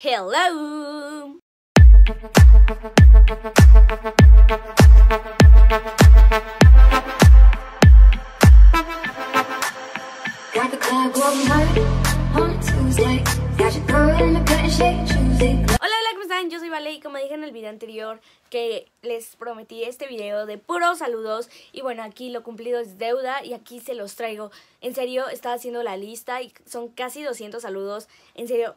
Hello. hola, ¿cómo están? Yo soy Vale y como dije en el video anterior que les prometí este video de puros saludos y bueno, aquí lo cumplido es deuda y aquí se los traigo. En serio, estaba haciendo la lista y son casi 200 saludos. En serio,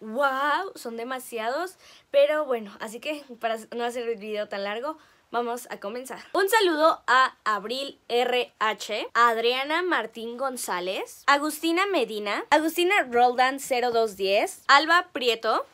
wow, son demasiados, pero bueno, así que para no hacer el video tan largo, Vamos a comenzar. Un saludo a Abril RH, Adriana Martín González, Agustina Medina, Agustina Roldan 0210, Alba Prieto,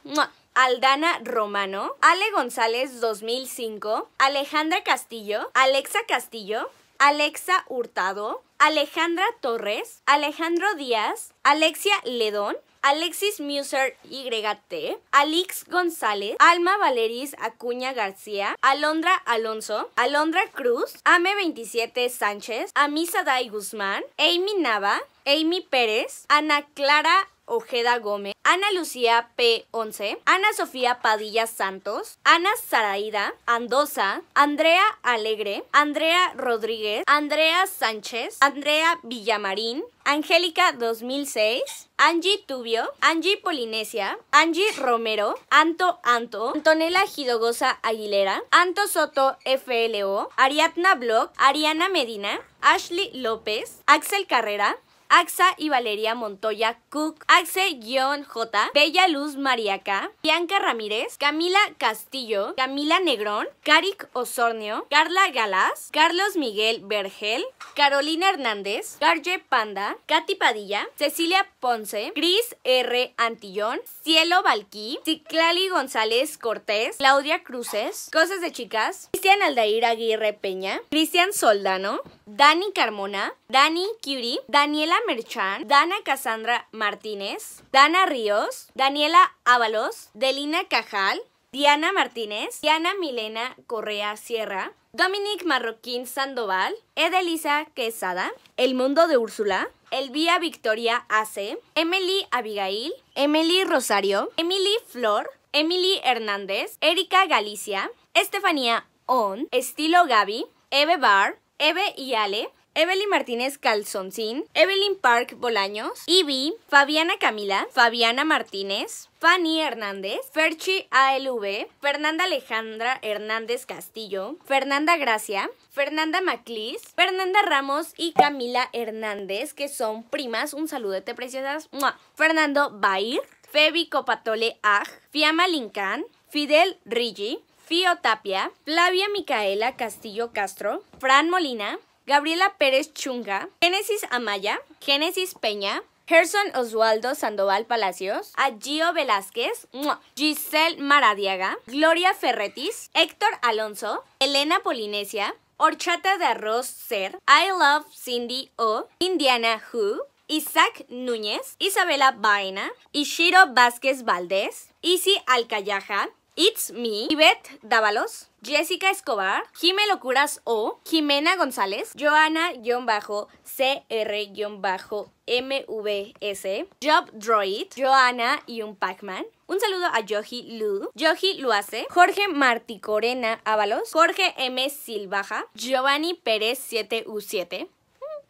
Aldana Romano, Ale González 2005, Alejandra Castillo, Alexa Castillo, Alexa Hurtado, Alejandra Torres, Alejandro Díaz, Alexia Ledón, Alexis Muser YT, Alix González, Alma Valeris Acuña García, Alondra Alonso, Alondra Cruz, Ame27 Sánchez, Amisa Dai Guzmán, Amy Nava, Amy Pérez, Ana Clara Ojeda Gómez, Ana Lucía P11, Ana Sofía Padilla Santos, Ana Saraída Andosa, Andrea Alegre, Andrea Rodríguez, Andrea Sánchez, Andrea Villamarín, Angélica 2006, Angie Tubio, Angie Polinesia, Angie Romero, Anto Anto, Antonella Gidogosa Aguilera, Anto Soto FLO, Ariadna Block, Ariana Medina, Ashley López, Axel Carrera, Axa y Valeria Montoya Cook, Axe-J, Bella Luz Mariaca, Bianca Ramírez, Camila Castillo, Camila Negrón, Caric Osornio, Carla Galás, Carlos Miguel Vergel, Carolina Hernández, Garje Panda, Katy Padilla, Cecilia Ponce, Cris R. Antillón, Cielo Valquí, Ciclali González Cortés, Claudia Cruces, Cosas de Chicas, Cristian Aldair Aguirre Peña, Cristian Soldano, Dani Carmona, Dani Curie, Daniela Merchan, Dana Casandra Martínez, Dana Ríos, Daniela Ábalos, Delina Cajal, Diana Martínez, Diana Milena Correa Sierra, Dominic Marroquín Sandoval, Edelisa Quesada, El Mundo de Úrsula, Elvía Victoria Ace, Emily Abigail, Emily Rosario, Emily Flor, Emily Hernández, Erika Galicia, Estefanía On, Estilo Gaby, Eve Barr Eve y Ale, Evelyn Martínez Calzoncín, Evelyn Park Bolaños, Ivy, Fabiana Camila, Fabiana Martínez, Fanny Hernández, Ferchi ALV, Fernanda Alejandra Hernández Castillo, Fernanda Gracia, Fernanda Maclis, Fernanda Ramos y Camila Hernández, que son primas. Un saludete, preciosas. Fernando Bair, Febi Copatole Aj, Fiamma Lincán, Fidel Rigi, Biotapia, Tapia, Flavia Micaela Castillo Castro, Fran Molina, Gabriela Pérez Chunga, Génesis Amaya, Génesis Peña, Gerson Oswaldo Sandoval Palacios, Agio Velázquez, Giselle Maradiaga, Gloria Ferretis, Héctor Alonso, Elena Polinesia, Horchata de Arroz Ser, I Love Cindy O, Indiana Hu, Isaac Núñez, Isabela Baena, Ishiro Vázquez Valdés, Isi Alcayaja, It's Me, Yvette Dávalos, Jessica Escobar, Jime Locuras O, Jimena González, Joana-CR-MVS, Job Droid, Joana y un Pac-Man. Un saludo a Yoji Lu, Yoji Luace, Jorge Marticorena Ábalos, Jorge M. Silvaja, Giovanni Pérez 7U7,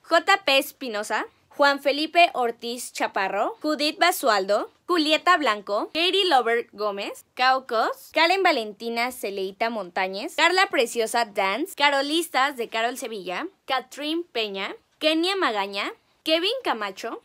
JP Espinosa, Juan Felipe Ortiz Chaparro, Judith Basualdo, Julieta Blanco, Katie Lover Gómez, Caucos, Karen Valentina Celeita Montañez, Carla Preciosa Dance, Carolistas de Carol Sevilla, Catherine Peña, Kenia Magaña, Kevin Camacho,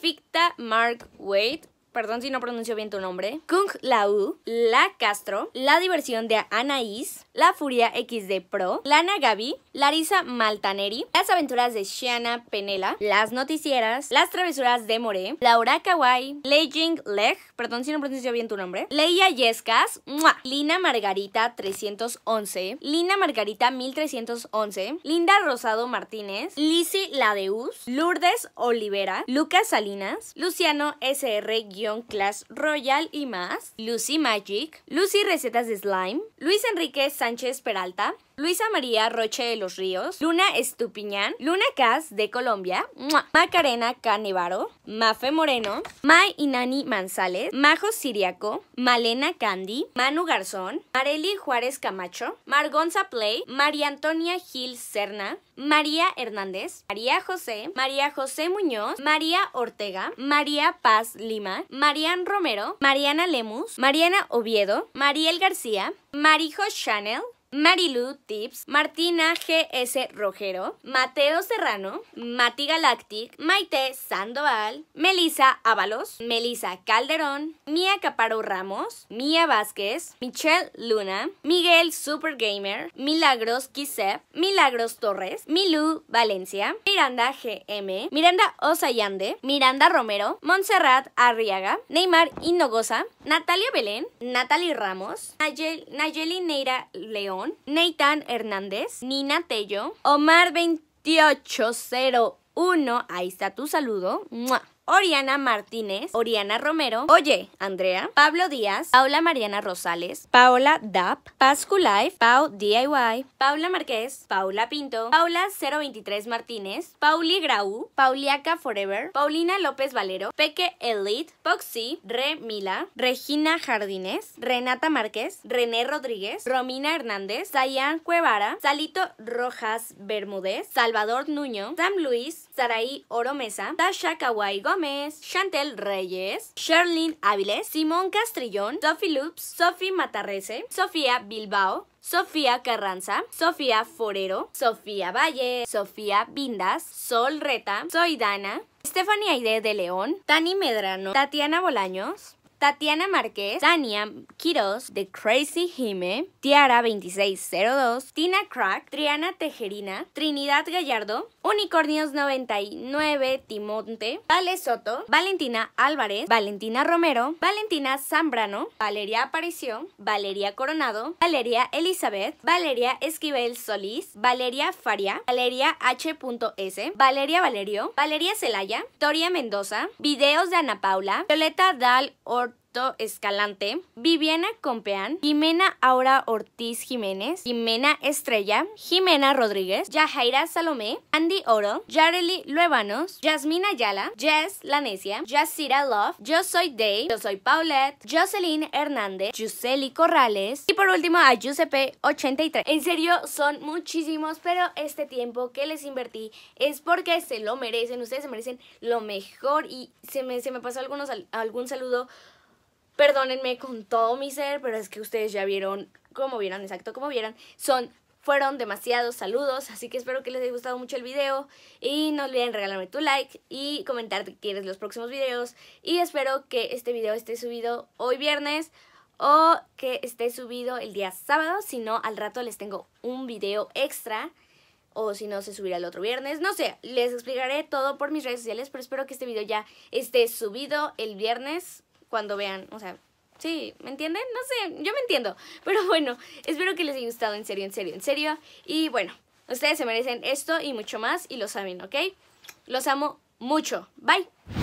Ficta Mark Wade, perdón si no pronuncio bien tu nombre, Kung Lao, La Castro, La Diversión de Anaís, La Furia X de Pro, Lana Gaby, Larisa Maltaneri, Las Aventuras de Shiana Penela, Las Noticieras, Las Travesuras de More, Laura Kawaii, Leijing Leg, perdón si no pronuncio bien tu nombre, Leia Yescas, Lina Margarita 311, Lina Margarita 1311, Linda Rosado Martínez, Lizzie Ladeus, Lourdes Olivera, Lucas Salinas, Luciano SR Clas Royal y más, Lucy Magic, Lucy Recetas de Slime, Luis Enrique Sánchez Peralta, Luisa María Roche de los Ríos, Luna Estupiñán, Luna Cas de Colombia, Macarena Canevaro, Mafe Moreno, Mai Nani Manzales, Majo Siriaco, Malena Candy, Manu Garzón, Mareli Juárez Camacho, Margonza Play, María Antonia Gil Serna, María Hernández, María José, María José Muñoz, María Ortega, María Paz Lima, Marian Romero, Mariana Lemus, Mariana Oviedo, Mariel García, Marijo Chanel, Marilu Tips, Martina GS Rojero, Mateo Serrano, Mati Galactic, Maite Sandoval, Melisa Ábalos, Melisa Calderón, Mia Caparo Ramos, Mia Vázquez, Michelle Luna, Miguel Super Gamer, Milagros Kisep, Milagros Torres, Milú Valencia, Miranda GM, Miranda Osayande, Miranda Romero, Montserrat Arriaga, Neymar Inogosa Natalia Belén, Natalie Ramos, Nayeli Neira León, Ramón, Hernández, Nina Tello, Omar 2801, ahí está tu saludo. Oriana Martínez, Oriana Romero, Oye Andrea, Pablo Díaz, Paula Mariana Rosales, Paola Dap, Pascu Life, Pau DIY, Paula Márquez, Paula Pinto, Paula 023 Martínez, Pauli Grau, Pauliaca Forever, Paulina López Valero, Peque Elite, Poxy, Re Mila, Regina Jardines, Renata Márquez, René Rodríguez, Romina Hernández, Zayan Cuevara, Salito Rojas Bermúdez, Salvador Nuño, Sam Luis, Saraí Oromesa, Tasha Kawaii Chantel Reyes, Sherlyn Áviles, Simón Castrillón, Sophie Loops, Sophie Matarrese, Sofía Bilbao, Sofía Carranza, Sofía Forero, Sofía Valle, Sofía Vindas, Sol Reta, Dana, Stephanie Aide de León, Tani Medrano, Tatiana Bolaños, Tatiana Márquez, Tania Quiroz, The Crazy Jime, Tiara 2602, Tina Crack, Triana Tejerina, Trinidad Gallardo, Unicornios 99, Timonte, Vale Soto, Valentina Álvarez, Valentina Romero, Valentina Zambrano, Valeria Aparicio, Valeria Coronado, Valeria Elizabeth, Valeria Esquivel Solís, Valeria Faria, Valeria H.S, Valeria Valerio, Valeria Celaya, Toria Mendoza, videos de Ana Paula, Violeta Dal Ortega, Escalante, Viviana Compeán, Jimena Aura Ortiz Jiménez, Jimena Estrella, Jimena Rodríguez, Yajaira Salomé, Andy Oro, Yareli Luevanos, Yasmina Ayala, Jess Lanecia, Yasira Love, Yo Soy Day, Yo Soy Paulette, Jocelyn Hernández, Yuseli Corrales y por último a Giuseppe 83. En serio, son muchísimos, pero este tiempo que les invertí es porque se lo merecen, ustedes se merecen lo mejor y se me, se me pasó algunos, algún saludo Perdónenme con todo mi ser, pero es que ustedes ya vieron, como vieron, exacto como vieron, son fueron demasiados saludos, así que espero que les haya gustado mucho el video y no olviden regalarme tu like y comentar que quieres los próximos videos y espero que este video esté subido hoy viernes o que esté subido el día sábado, si no al rato les tengo un video extra o si no se subirá el otro viernes, no sé, les explicaré todo por mis redes sociales, pero espero que este video ya esté subido el viernes cuando vean, o sea, sí, ¿me entienden? No sé, yo me entiendo, pero bueno, espero que les haya gustado en serio, en serio, en serio, y bueno, ustedes se merecen esto y mucho más y lo saben, ¿ok? Los amo mucho, bye.